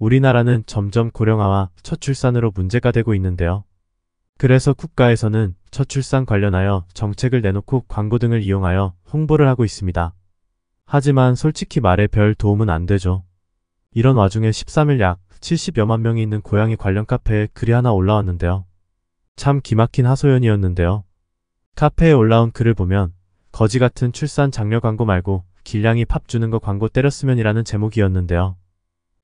우리나라는 점점 고령화와 첫출산으로 문제가 되고 있는데요. 그래서 국가에서는 첫출산 관련하여 정책을 내놓고 광고 등을 이용하여 홍보를 하고 있습니다. 하지만 솔직히 말해 별 도움은 안 되죠. 이런 와중에 13일 약 70여만 명이 있는 고양이 관련 카페에 글이 하나 올라왔는데요. 참 기막힌 하소연이었는데요. 카페에 올라온 글을 보면 거지 같은 출산 장려 광고 말고 길냥이 팝 주는 거 광고 때렸으면이라는 제목이었는데요.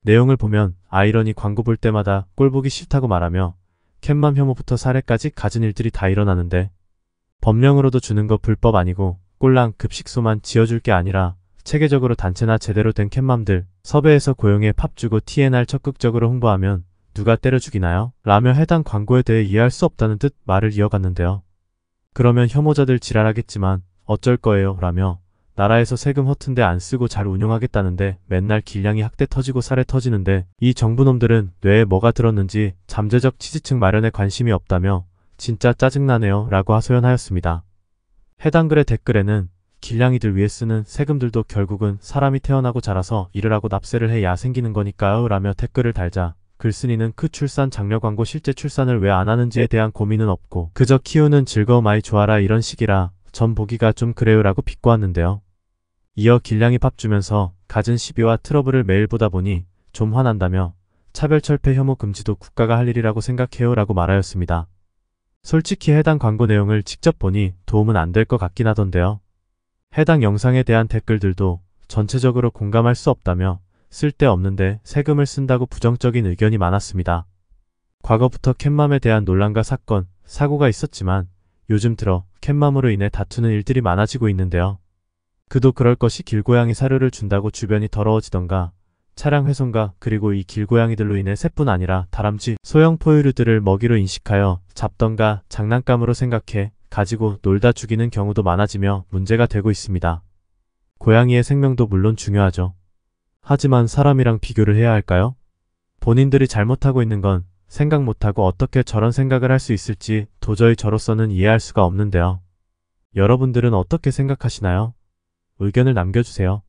내용을 보면 아이러니 광고 볼 때마다 꼴보기 싫다고 말하며 캣맘 혐오부터 살해까지 가진 일들이 다 일어나는데 법령으로도 주는 거 불법 아니고 꼴랑 급식소만 지어줄 게 아니라 체계적으로 단체나 제대로 된캣맘들 섭외해서 고용에팝 주고 TNR 적극적으로 홍보하면 누가 때려 죽이나요? 라며 해당 광고에 대해 이해할 수 없다는 듯 말을 이어갔는데요. 그러면 혐오자들 지랄하겠지만 어쩔 거예요 라며 나라에서 세금 허튼데 안 쓰고 잘 운영하겠다는데 맨날 길냥이 학대 터지고 살해 터지는데 이 정부놈들은 뇌에 뭐가 들었는지 잠재적 취지층 마련에 관심이 없다며 진짜 짜증나네요 라고 하소연하였습니다. 해당 글의 댓글에는 길냥이들 위해 쓰는 세금들도 결국은 사람이 태어나고 자라서 일을 하고 납세를 해야 생기는 거니까요 라며 댓글을 달자 글쓴이는 그 출산 장려 광고 실제 출산을 왜 안 하는지에 대한 고민은 없고 그저 키우는 즐거움 아이 좋아라 이런 식이라 전 보기가 좀 그래요라고 비꼬았는데요. 이어 길냥이 밥 주면서 가진 시비와 트러블을 매일 보다 보니 좀 화난다며 차별철폐 혐오 금지도 국가가 할 일이라고 생각해요 라고 말하였습니다. 솔직히 해당 광고 내용을 직접 보니 도움은 안 될 것 같긴 하던데요. 해당 영상에 대한 댓글들도 전체적으로 공감할 수 없다며 쓸데없는데 세금을 쓴다고 부정적인 의견이 많았습니다. 과거부터 캣맘에 대한 논란과 사건, 사고가 있었지만 요즘 들어 캣맘으로 인해 다투는 일들이 많아지고 있는데요. 그도 그럴 것이 길고양이 사료를 준다고 주변이 더러워지던가 차량 훼손과 그리고 이 길고양이들로 인해 새뿐 아니라 다람쥐, 소형 포유류들을 먹이로 인식하여 잡던가 장난감으로 생각해 가지고 놀다 죽이는 경우도 많아지며 문제가 되고 있습니다. 고양이의 생명도 물론 중요하죠. 하지만 사람이랑 비교를 해야 할까요? 본인들이 잘못하고 있는 건 생각 못하고 어떻게 저런 생각을 할 수 있을지 도저히 저로서는 이해할 수가 없는데요. 여러분들은 어떻게 생각하시나요? 의견을 남겨주세요.